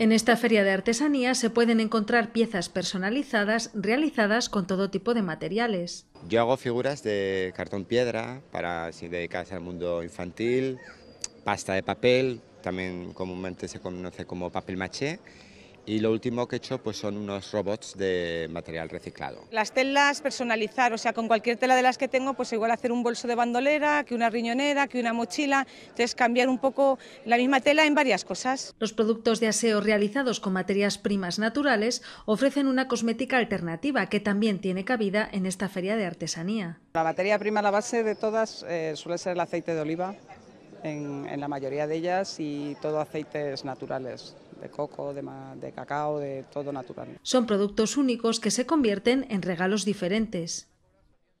En esta feria de artesanía se pueden encontrar piezas personalizadas realizadas con todo tipo de materiales. Yo hago figuras de cartón piedra para si dedicadas al mundo infantil, pasta de papel, también comúnmente se conoce como papel maché y lo último que he hecho pues son unos robots de material reciclado. Las telas personalizar, o sea, con cualquier tela de las que tengo, pues igual hacer un bolso de bandolera, que una riñonera, que una mochila, entonces cambiar un poco la misma tela en varias cosas. Los productos de aseo realizados con materias primas naturales ofrecen una cosmética alternativa que también tiene cabida en esta feria de artesanía. La materia prima, la base de todas, eh, suele ser el aceite de oliva, en, la mayoría de ellas y todo aceites naturales de coco, de cacao, de todo natural. Son productos únicos que se convierten en regalos diferentes.